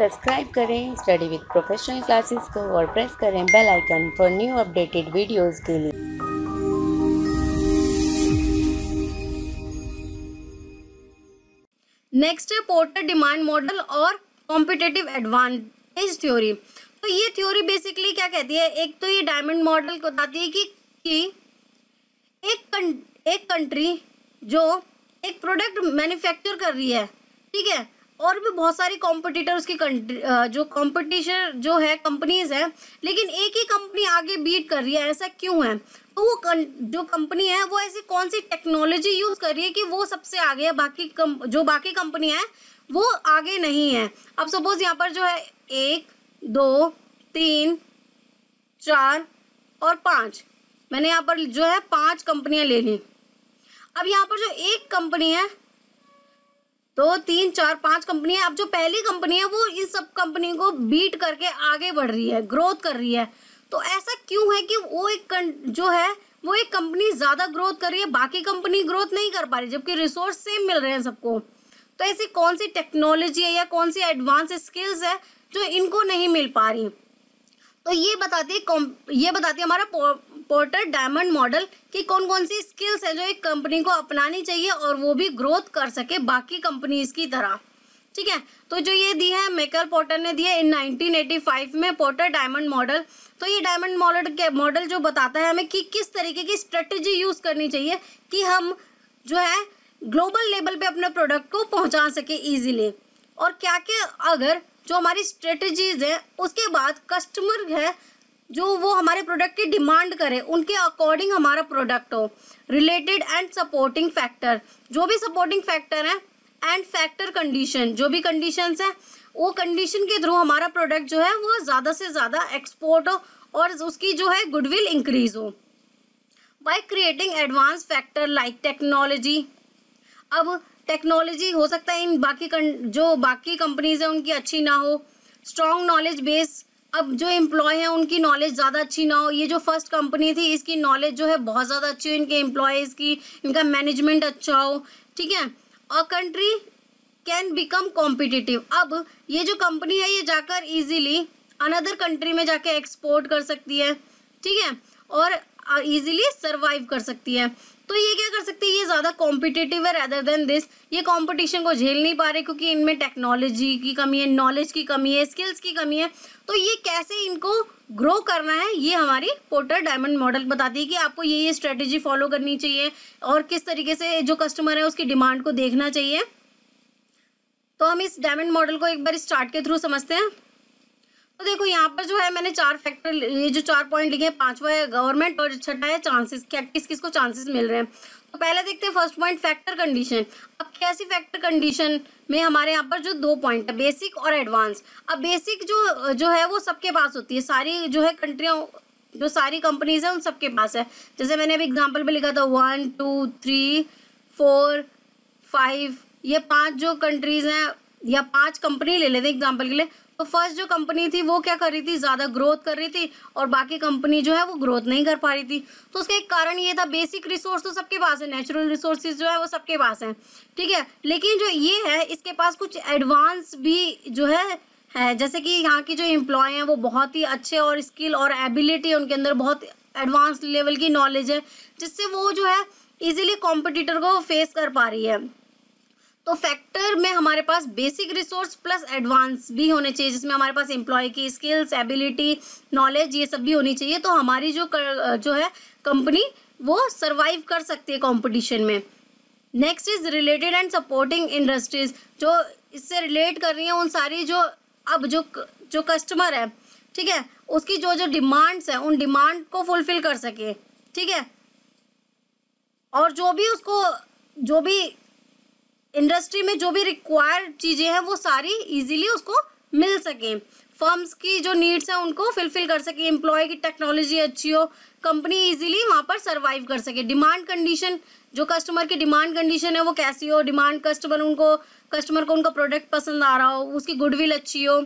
subscribe करें study with professional classes को और प्रेस करें bell icon for new updated videos के लिए नेक्स्ट है पोर्टर डिमांड मॉडल और कॉम्पिटेटिव एडवांटेज थ्योरी तो ये थ्योरी बेसिकली क्या कहती है एक तो ये डायमंड मॉडल को बताती है कि, कि एक कं, एक कंट्री जो एक प्रोडक्ट मैन्युफैक्चर कर रही है ठीक है और भी बहुत सारी कॉम्पिटिटर उसकी जो कॉम्पिटिशन जो है कंपनीज हैं लेकिन एक ही कंपनी आगे बीट कर रही है ऐसा क्यों है तो वो जो कंपनी है वो ऐसी कौन सी टेक्नोलॉजी यूज कर रही है कि वो सबसे आगे है बाकी कम, जो बाकी कंपनी है वो आगे नहीं है अब सपोज यहाँ पर जो है एक दो तीन चार और पाँच मैंने यहाँ पर जो है पांच कंपनियां ले ली अब यहाँ पर जो एक कंपनी है तो तीन चार पांच कंपनी है अब जो पहली कंपनी है वो इस सब कंपनी को बीट करके आगे बढ़ रही है ग्रोथ कर रही है तो ऐसा क्यों है कि वो एक जो है वो एक कंपनी ज़्यादा ग्रोथ कर रही है बाकी कंपनी ग्रोथ नहीं कर पा रही जबकि रिसोर्स सेम मिल रहे हैं सबको तो ऐसी कौन सी टेक्नोलॉजी है या कौन सी एडवांस स्किल्स है जो इनको नहीं मिल पा रही तो ये बताती है ये बताती है हमारा पोर्टर डायमंड मॉडल की कौन कौन सी स्किल्स है जो एक कंपनी को अपनानी चाहिए और वो भी ग्रोथ कर सके बाकी कंपनीज की तरह ठीक है तो जो ये दी है मेकल पोर्टर ने दिया इन 1985 में पोर्टर डायमंड मॉडल तो ये डायमंड मॉडल के मॉडल जो बताता है हमें कि किस तरीके की स्ट्रेटजी यूज़ करनी चाहिए कि हम जो है ग्लोबल लेवल पे अपने प्रोडक्ट को पहुंचा सके इजीली और क्या क्या अगर जो हमारी स्ट्रेटजीज है उसके बाद कस्टमर है जो वो हमारे प्रोडक्ट की डिमांड करें उनके अकॉर्डिंग हमारा प्रोडक्ट हो रिलेटेड एंड सपोर्टिंग फैक्टर जो भी सपोर्टिंग फैक्टर है एंड फैक्टर कंडीशन जो भी कंडीशन है वो कंडीशन के थ्रू हमारा प्रोडक्ट जो है वो ज़्यादा से ज़्यादा एक्सपोर्ट हो और उसकी जो है गुडविल इंक्रीज हो by creating advance factor like technology अब टेक्नोलॉजी हो सकता है इन बाकी जो बाकी कंपनीज हैं उनकी अच्छी ना हो स्ट्रॉन्ग नॉलेज बेस अब जो एम्प्लॉय हैं उनकी नॉलेज ज़्यादा अच्छी ना हो ये जो फर्स्ट कंपनी थी इसकी नॉलेज जो है बहुत ज़्यादा अच्छी हो इनके एम्प्लॉयज़ की इनका मैनेजमेंट अच्छा हो ठीक है और कंट्री कैन बिकम कॉम्पिटिटिव अब ये जो कंपनी है ये जाकर ईजीली अनदर कंट्री में जाके एक्सपोर्ट कर सकती है ठीक है और ईजिली सर्वाइव कर सकती है तो ये क्या कर सकती है ये ज़्यादा कॉम्पिटेटिव है रेदर देन दिस ये कॉम्पिटिशन को झेल नहीं पा रहे क्योंकि इनमें टेक्नोलॉजी की कमी है नॉलेज की कमी है स्किल्स की कमी है तो ये कैसे इनको ग्रो करना है ये हमारी पोर्टर डायमंड मॉडल बताती है कि आपको ये ये स्ट्रेटेजी फॉलो करनी चाहिए और किस तरीके से जो कस्टमर है उसकी डिमांड को देखना चाहिए तो हम इस डायमंड मॉडल को एक बार स्टार्ट के थ्रू समझते हैं तो देखो यहाँ पर जो है मैंने चार फैक्टर ये जो चार पॉइंट लिखे हैं पांचवा है गवर्नमेंट और छठा है चांसेस क्या किस किस को चांसेस मिल रहे हैं तो पहले देखते हैं फर्स्ट पॉइंट फैक्टर कंडीशन अब कैसी फैक्टर कंडीशन में हमारे यहाँ पर जो दो पॉइंट है बेसिक और एडवांस अब बेसिक जो जो है वो सबके पास होती है सारी जो है कंट्रियाँ जो सारी कंपनीज हैं उन सबके पास है जैसे मैंने अभी एग्जाम्पल में लिखा था one two three four five ये पाँच जो कंट्रीज हैं या पाँच कंपनी ले लेते हैं एग्जाम्पल के लिए तो फर्स्ट जो कंपनी थी वो क्या कर रही थी ज़्यादा ग्रोथ कर रही थी और बाकी कंपनी जो है वो ग्रोथ नहीं कर पा रही थी तो उसका एक कारण ये था बेसिक रिसोर्स तो सबके पास है नेचुरल रिसोर्सेज जो है वो सबके पास है ठीक है लेकिन जो ये है इसके पास कुछ एडवांस भी जो है है जैसे कि यहाँ की जो एम्प्लॉय हैं वो बहुत ही अच्छे और स्किल और एबिलिटी उनके अंदर बहुत एडवांस लेवल की नॉलेज है जिससे वो जो है इजीली कॉम्पिटिटर को फेस कर पा रही है तो फैक्टर में हमारे पास बेसिक रिसोर्स प्लस एडवांस भी होने चाहिए जिसमें हमारे पास एम्प्लॉय की स्किल्स एबिलिटी नॉलेज ये सब भी होनी चाहिए तो हमारी जो कर, जो है कंपनी वो सर्वाइव कर सकती है कंपटीशन में next is related and supporting industries जो इससे रिलेट कर रही हैं उन सारी जो अब जो जो कस्टमर है ठीक है उसकी जो जो डिमांड्स है उन डिमांड को फुलफिल कर सके ठीक है और जो भी उसको जो भी इंडस्ट्री में जो भी रिक्वायर्ड चीज़ें हैं वो सारी इजीली उसको मिल सकें फर्म्स की जो नीड्स हैं उनको फुलफिल कर सके एम्प्लॉय की टेक्नोलॉजी अच्छी हो कंपनी इजीली वहाँ पर सर्वाइव कर सके डिमांड कंडीशन जो कस्टमर की डिमांड कंडीशन है वो कैसी हो डिमांड कस्टमर उनको कस्टमर को उनका प्रोडक्ट पसंद आ रहा हो उसकी गुडविल अच्छी हो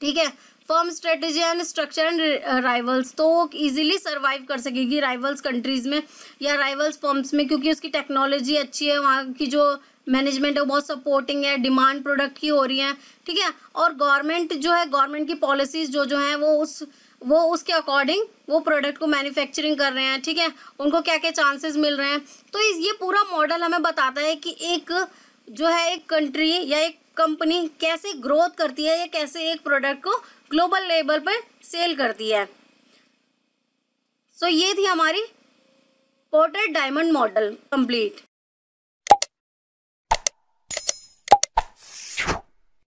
ठीक है firm strategy and structure and rivals तो वो ईजिली सर्वाइव कर सकेगी राइवल्स कंट्रीज़ में या राइवल्स फर्म्स में क्योंकि उसकी टेक्नोलॉजी अच्छी है वहाँ की जो मैनेजमेंट है बहुत सपोर्टिंग है डिमांड प्रोडक्ट की हो रही है ठीक है और गवर्नमेंट जो है गवर्नमेंट की पॉलिसीज़ जो जो हैं वो उस वो उसके अकॉर्डिंग वो प्रोडक्ट को मैन्युफैक्चरिंग कर रहे हैं ठीक है उनको क्या क्या चांसेस मिल रहे हैं तो ये पूरा मॉडल हमें बताता है कि एक जो है एक कंट्री या एक कंपनी कैसे ग्रोथ करती है या कैसे एक प्रोडक्ट को ग्लोबल लेवल पर सेल करती है सो so, ये थी हमारी पोर्ट्रेट डायमंड मॉडल कंप्लीट